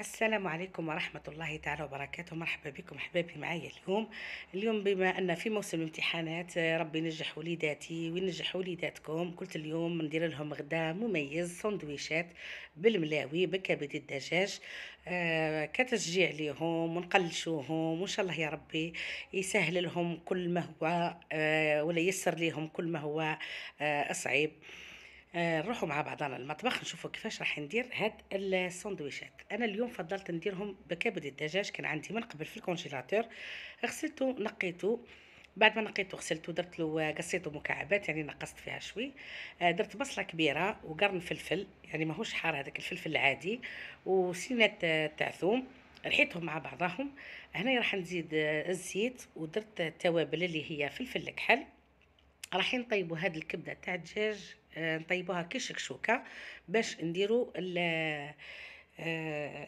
السلام عليكم ورحمة الله تعالى وبركاته مرحبا بكم أحبابي معايا اليوم اليوم بما أن في موسم امتحانات آه، ربي ينجح وليداتي وينجح وليداتكم قلت اليوم ندير لهم غدا مميز سندويشات بالملاوي بكبد الدجاج آه، كتشجيع ليهم ونقلشوهم وإن شاء الله يا ربي يسهل لهم كل ما هو آه، ولا يسر ليهم كل ما هو صعيب آه، نروحوا مع بعضنا المطبخ نشوفوا كيفاش راح ندير هاد السندويشات انا اليوم فضلت نديرهم بكبد الدجاج كان عندي من قبل في الكونجيلاتور غسلته نقيته بعد ما نقيته غسلته درت له آه، قصيته مكعبات يعني نقصت فيها شوي آه، درت بصله كبيره وقرن فلفل يعني ماهوش حار هذاك الفلفل العادي وسنات تاع ثوم رحيتهم مع بعضهم هنا راح نزيد الزيت ودرت التوابل اللي هي فلفل الكحل راح نطيبوا هاد الكبده تاع الدجاج نطيبوها كي شكشوكه باش نديرو آه،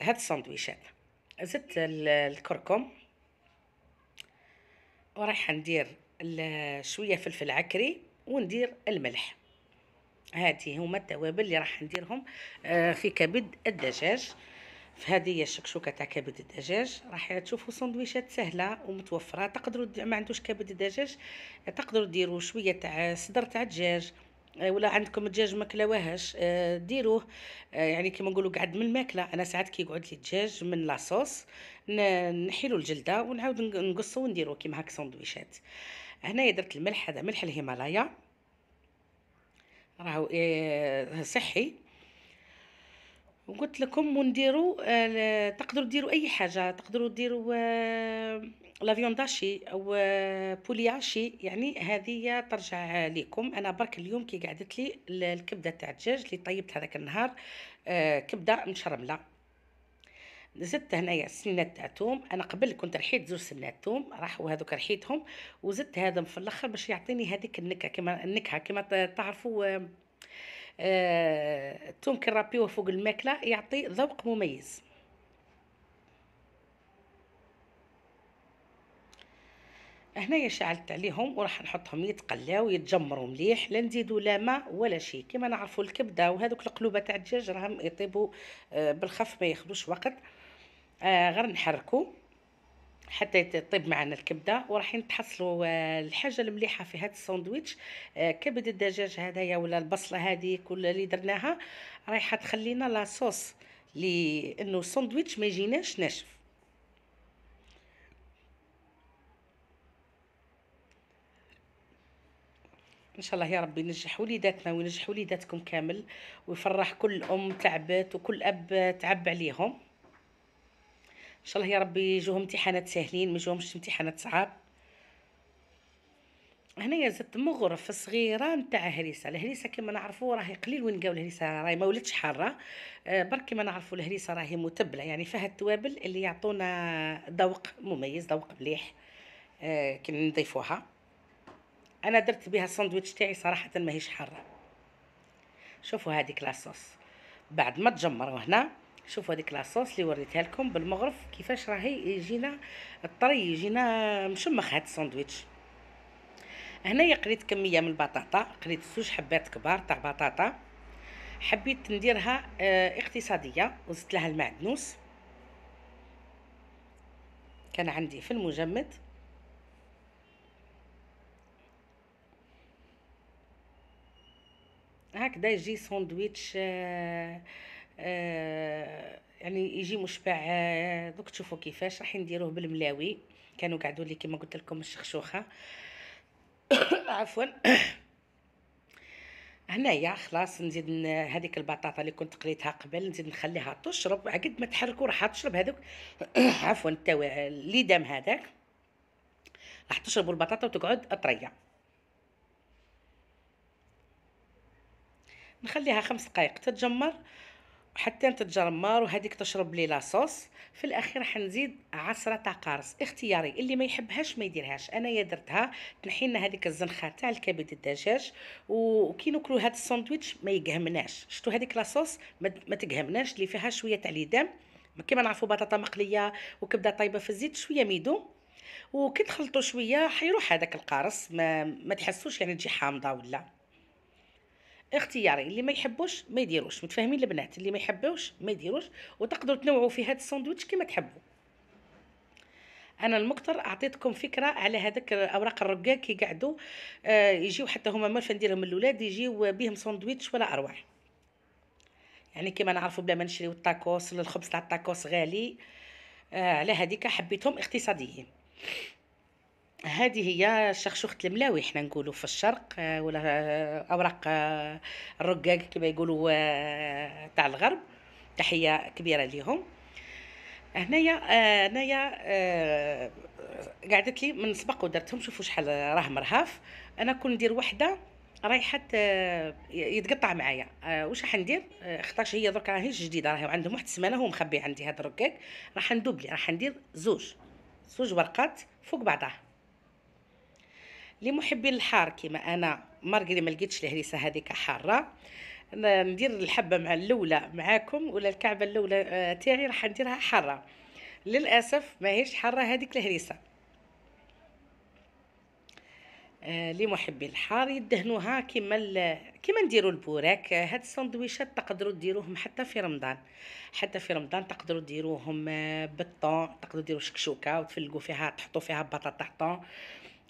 هاد الساندويشات زدت الكركم ورايحه ندير شويه فلفل عكري وندير الملح هادي هما التوابل اللي راح نديرهم آه، في كبد الدجاج فهذه هي الشكشوكه تاع كبد الدجاج راح تشوفوا سندويشات سهله ومتوفره تقدروا ما عندوش كبد الدجاج تقدروا ديروا شويه تاع صدر تاع دجاج آه، ولا عندكم دجاج ما آه، ديروه آه، يعني كيما نقولوا قعد من الماكله انا ساعات كي يقعد لي الدجاج من لاصوص نحيلو الجلده ونعاود نقصو ونديرو كيما هاك سندويشات هنايا درت الملح هذا ملح الهيمالايا راهو صحي وقلت لكم ونديرو تقدروا ديروا اي حاجه تقدروا ديروا لافيونداشي بولياشي يعني هذه ترجع لكم انا برك اليوم كي قعدت لي الكبده تاع الدجاج اللي طيبت هذاك النهار آه، كبده مشرمله زدت هنايا سنينات تاع الثوم انا قبل كنت رحيت زوج سنينات ثوم راحوا هذوك رحيتهم وزدت هذا في الاخر باش يعطيني هذيك النكهه كما النكهه كما تعرفوا آه، آه، الثوم التوم كي فوق الماكله يعطي ذوق مميز هنايا شعلت عليهم وراح نحطهم يتقلاو يتجمروا مليح لا نزيدوا لا ماء ولا شيء كما نعرفوا الكبده وهذوك القلوبه تاع الدجاج راهم يطيبوا آه، بالخف ما ياخذوش وقت آه، غير نحركوا حتى تطيب معنا الكبده وراح تحصلوا آه، الحاجه المليحه في هذا الساندويتش كبد الدجاج هذايا ولا البصله هذه كل اللي درناها رايحه تخلينا لا صوص لانه الساندويتش ما يجيناش ناشف ان شاء الله يا ربي ينجح وليداتنا وينجح وليداتكم كامل ويفرح كل ام تعبت وكل اب تعب عليهم ان شاء الله يا ربي يجوهم امتحانات ساهلين ما يجوهمش امتحانات صعاب هنايا زدت مغرف صغيره نتاع هريسه الهريسه كما نعرفوا راهي قليل وين جاو الهريسه راهي ما ولاتش حاره آه، برك كما نعرفوا الهريسه راهي متبله يعني فيها التوابل اللي يعطونا ذوق مميز ذوق مليح آه، كي نضيفوها انا درت بها الساندويتش تاعي صراحه ماهيش حاره شوفوا هذيك لاصوص بعد ما تجمروا هنا شوفوا هذيك لاصوص اللي وريتها لكم بالمغرف كيفاش راهي يجينا الطري يجينا مشمخ هاد الساندويتش هنايا قريت كميه من البطاطا قريت زوج حبات كبار تاع بطاطا حبيت نديرها آه، اقتصاديه وزدت لها المعدنوس كان عندي في المجمد هكذا يجي ساندويتش آه، آه، يعني يجي مشبع آه، دوك تشوفوا كيفاش راح نديروه بالملاوي كانوا قعدوا لي كما قلت لكم الشخشوخه عفوا هنايا خلاص نزيد هذيك البطاطا اللي كنت قليتها قبل نزيد نخليها تشرب عقد ما تحركوا راح تشرب هذوك عفوا التوا اللي دام هذاك راح تشربوا البطاطا وتقعد طريه نخليها خمس دقائق تتجمر حتى تتجمر وهذيك تشرب لي لاصوص في الاخير حنزيد عصره تاع قارص اختياري اللي ما يحبهاش ما يديرهاش انايا درتها تنحي لنا هذيك الزنخه تاع الكبد الدجاج وكي ناكلوا هذا الساندويتش ما يقهمناش شفتوا هذيك لاصوص ما تقهمناش اللي فيها شويه تاع ليدام كيما نعرفوا بطاطا مقليه وكبده طايبه في الزيت شويه ميدو وكي تخلطوا شويه حيروح هذاك القارص ما, ما تحسوش يعني تجي حامضه ولا اختياري اللي ما يحبوش ما يديروش متفاهمين البنات اللي ما يحبوش ما يديروش وتقدروا تنوعوا في هذا الساندويتش كما تحبوا انا المقطر اعطيتكم فكره على هذاك اوراق الرقاق كي قعدوا آه، يجيو حتى هما ما نديرهم الاولاد يجيو بهم ساندويتش ولا ارواح يعني كما نعرفوا بلا ما نشريو الطاكوس الخبز تاع الطاكوس غالي آه، على هذيك حبيتهم اقتصاديين هذه هي الشخشوخة الملاوي حنا نقولوا في الشرق آه، ولا آه، اوراق آه، الرقاق كما يقولوا تاع الغرب تحيه كبيره ليهم هنايا هنايا قعدت لي من سبق ودرتهم شوفوا شحال راه مرهف انا كون ندير وحده رايحه يتقطع معايا واش راح ندير خطاش هي درك راهي جديده راهي عندهم واحد السمانه هو مخبي عندي هذا الرقاق راح ندوبلي راح ندير زوج زوج ورقات فوق بعضها لمحبين الحار كما انا مارغري ما لقيتش الهريسه هذيك حاره ندير الحبه مع الاولى معاكم ولا الكعبه الاولى آه، تاعي راح نديرها حاره للاسف ماهيش حاره هذيك الهريسه آه لمحبي الحار يدهنوها كيما كيما نديروا البوراك آه، هاد السندويشات تقدروا ديروهم حتى في رمضان حتى في رمضان تقدروا ديروهم آه، بالطون تقدروا ديروا شكشوكه وتفلقوا فيها تحطوا فيها بطاطا طون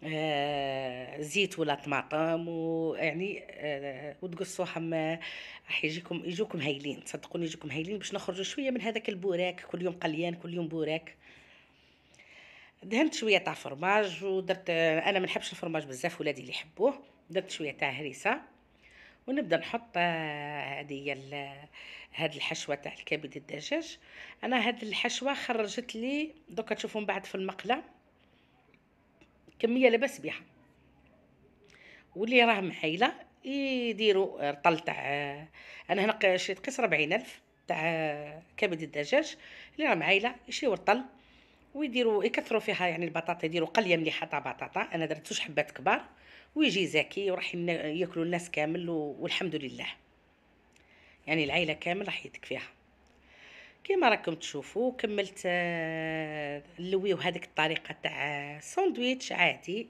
آه، زيت ولا طماطم ويعني آه، وتقصوها ما راح يجيكم يجوكم هايلين تصدقوني يجوكم هايلين باش نخرجوا شويه من هذاك البوراك كل يوم قليان كل يوم بوراك دهنت شويه تاع فرماج ودرت انا ما نحبش الفرماج بزاف ولادي اللي يحبوه درت شويه تاع هريسه ونبدا نحط هذه آه، هاد الحشوه تاع الكبد الدجاج انا هاد الحشوه خرجت لي دوكا تشوفوا من بعد في المقله كميه لاباس بها واللي راه محيله يديروا رطل تاع انا هنا شريت قيس 40000 تاع كبد الدجاج اللي راه معايله يشريو رطل ويديروا يكثروا فيها يعني البطاطا يديروا قليه مليحه تاع بطاطا انا درت زوج حبات كبار ويجي زاكي وراح ياكلوا الناس كامل والحمد لله يعني العائله كامل راح يتكفيها كما راكم تشوفوا كملت آه، اللويو هذيك الطريقه تاع ساندويتش عادي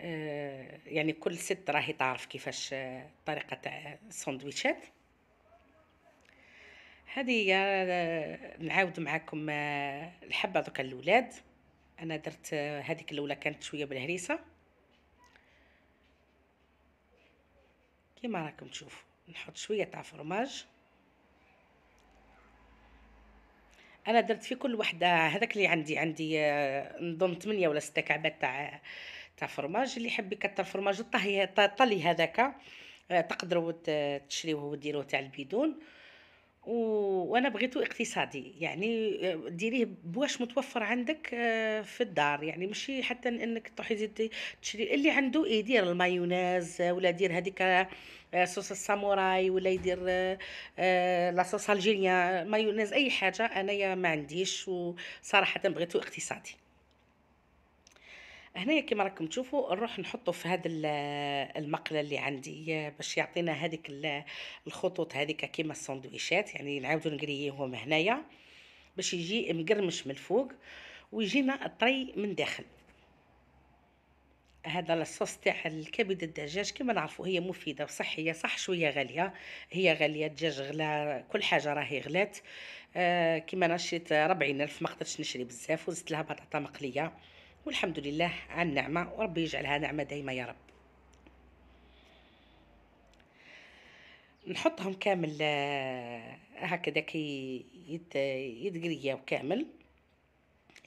آه، يعني كل ست راهي تعرف كيفاش آه، الطريقه تاع الساندويتشات هذه هي نعاود معكم الحبه دوكا الاولاد انا درت هذيك الاولى كانت شويه بالهريسه كما راكم تشوفوا نحط شويه تاع فرماج انا درت في كل وحده هذاك اللي عندي عندي آه، نظن 8 ولا 6 كعبات تاع تاع فرماج اللي يحب يكثر فرماج الطهي الطلي هذاك آه، تقدروا تشريوه وديروه تاع البيدون و... وانا بغيته اقتصادي يعني آه، ديريه بواش متوفر عندك في الدار يعني ماشي حتى انك تروحي تشري اللي عنده يدير إيه، المايونيز ولا دير هذيك آه، صوص الساموراي ولا يدير آه، آه، لاصوص الجيريان مايونيز اي حاجه انايا ما عنديش وصراحه بغيتو اقتصادي هنايا كما راكم تشوفوا نروح نحطه في هذا المقله اللي عندي باش يعطينا هذيك الخطوط هذيك كيما السندويشات يعني نعاودو نقرييهم هنايا باش يجي مقرمش من الفوق ويجينا الطري من داخل هذا الصوص تاع الكبد الدجاج كما نعرفوا هي مفيده وصحيه صح شويه غاليه هي غاليه الدجاج غلا كل حاجه راهي غلات كما نشيت 40000 ما قدرتش نشري بزاف وزدت لها بطاطا مقليه والحمد لله على النعمه وربي يجعلها نعمه دائمه يا رب نحطهم كامل آه، هكذا كي يتقرياو كامل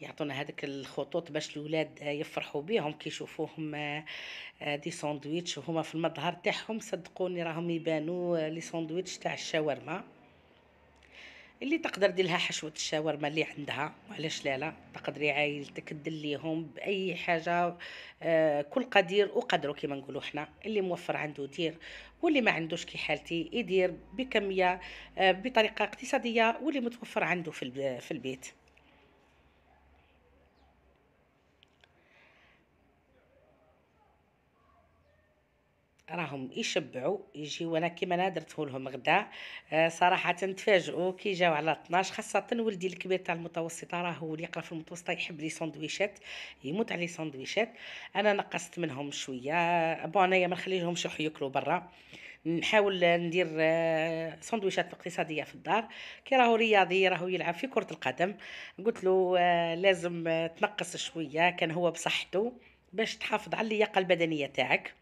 يعطونا هذيك الخطوط باش الولاد يفرحوا بيهم كي يشوفوهم آه، آه، دي ساندويتش وهما في المظهر تاعهم صدقوني راهم يبانوا آه، لي ساندويتش تاع الشاورما اللي تقدر ديلها حشوه الشاورما اللي عندها وعلاش لا لا تقدري عائلتك ليهم باي حاجه كل قدير وقدره كيما نقولوا حنا اللي موفر عنده دير واللي ما عندوش كي حالتي يدير بكميه بطريقه اقتصاديه واللي متوفر عنده في البيت راهم يشبعوا يجيو انا كيما انا درته لهم غدا آه صراحه تفاجؤوا كي جاو على 12 خاصه ولدي الكبير تاع المتوسطه راه هو اللي يقرا في المتوسطه يحب لي ساندويشات يموت على لي انا نقصت منهم شويه بون انايا ما نخليهمش ياكلوا برا نحاول ندير آه، ساندويشات اقتصاديه في الدار كي راهو رياضي راهو يلعب في كره القدم قلت له آه، لازم تنقص شويه كان هو بصحته باش تحافظ على اللياقه البدنيه تاعك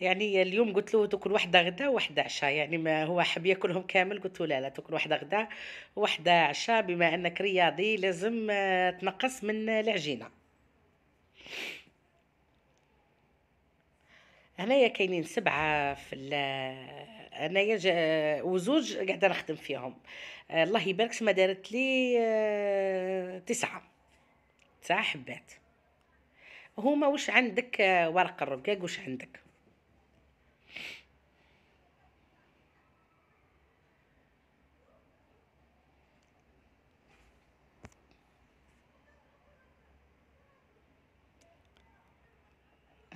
يعني اليوم قلت له تاكل وحده غدا وحده عشاء يعني ما هو حب ياكلهم كامل قلت له لا لا تاكل وحده غدا وحده عشاء بما انك رياضي لازم آه، تنقص من العجينه هنايا كاينين سبعه في انايا آه، آه، وزوج قاعده نخدم فيهم الله يبارك سما دارت لي تسعه تسعه حبات هما واش عندك ورق الرقاق واش عندك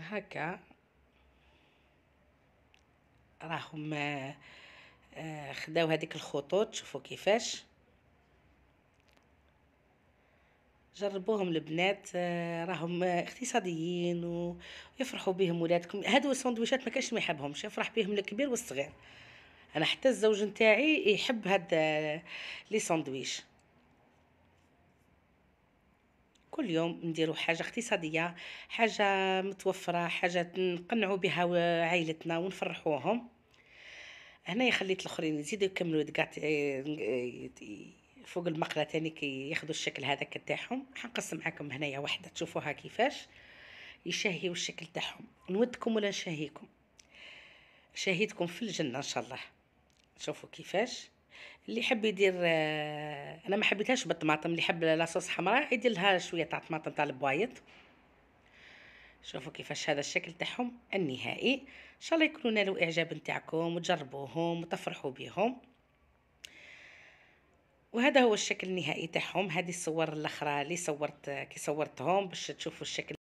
هكا راهم آه، آه، خداو هذيك الخطوط شوفوا كيفاش جربوهم البنات آه، راهم اقتصاديين ويفرحوا بهم ولادكم هادو السندويشات ما كانش ما يحبهمش يفرح بهم الكبير والصغير انا حتى الزوج نتاعي يحب هاد لي سندويش كل يوم نديرو حاجه اقتصاديه حاجه متوفره حاجه نقنعوا بها عائلتنا ونفرحوهم هنا خليت الاخرين يزيدوا يكملوا كاع اه، فوق المقله تاني ياخذوا الشكل هذاك تاعهم حنقسم معكم هنايا وحده تشوفوها كيفاش يشهيوا الشكل تاعهم نودكم ولا نشهيكم شهيتكم في الجنه ان شاء الله شوفوا كيفاش اللي يحب يدير آه، انا ما حبيتهاش بالطماطم اللي يحب لاصوص حمراء يدير لها شويه تاع طماطم تاع البوايض شوفوا كيفاش هذا الشكل تاعهم النهائي ان شاء الله يكونوا نالوا اعجاب نتاعكم وتجربوهم وتفرحوا بهم وهذا هو الشكل النهائي تاعهم هذه الصور الاخرى اللي صورت كي صورتهم باش تشوفوا الشكل